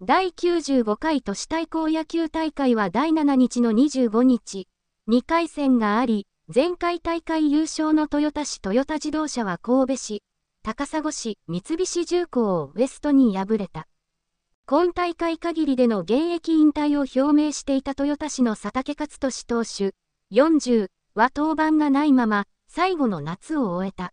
第95回都市対抗野球大会は第7日の25日、2回戦があり、前回大会優勝の豊田市豊田自動車は神戸市、高砂市、三菱重工をウエストに敗れた。今大会限りでの現役引退を表明していた豊田市の佐竹勝利投手、40は登板がないまま、最後の夏を終えた。